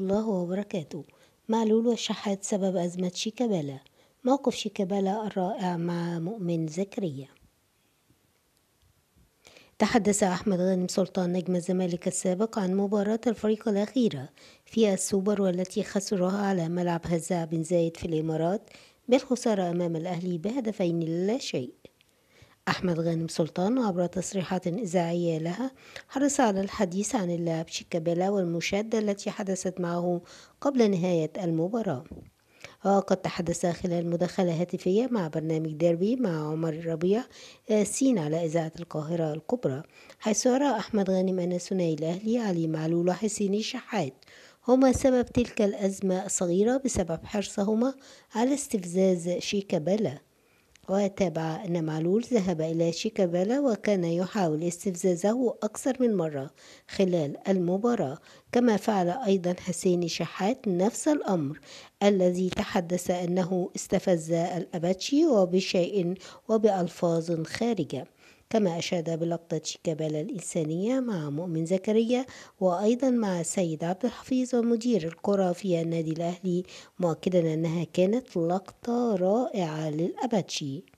الله وبركاته معلول والشحات سبب أزمة شيكابالا موقف شيكابالا الرائع مع مؤمن زكريا تحدث أحمد غانم سلطان نجم الزمالك السابق عن مباراة الفريق الأخيرة في السوبر والتي خسرها على ملعب هزاع بن زايد في الإمارات بالخسارة أمام الأهلي بهدفين لا شيء أحمد غانم سلطان عبر تصريحات إذاعية لها حرص على الحديث عن اللاعب شيكابالا والمشادة التي حدثت معه قبل نهاية المباراة وقد تحدث خلال مداخلة هاتفية مع برنامج ديربي مع عمر ربيع سين على إذاعة القاهرة الكبرى حيث يرى أحمد غانم أن ثنائي الأهلي علي معلول وحسيني شحات هما سبب تلك الأزمة الصغيرة بسبب حرصهما على استفزاز شيكابالا وتابع أن معلول ذهب إلى شيكابالا وكان يحاول استفزازه أكثر من مرة خلال المباراة كما فعل أيضا حسين شحات نفس الأمر الذي تحدث أنه استفز الأباتشي وبشيء وبألفاظ خارجة كما أشاد بلقطة جبل الإنسانية مع مؤمن زكريا وأيضا مع السيد عبد الحفيظ ومدير القرى في النادي الأهلي مؤكدا أنها كانت لقطة رائعة للأباتشي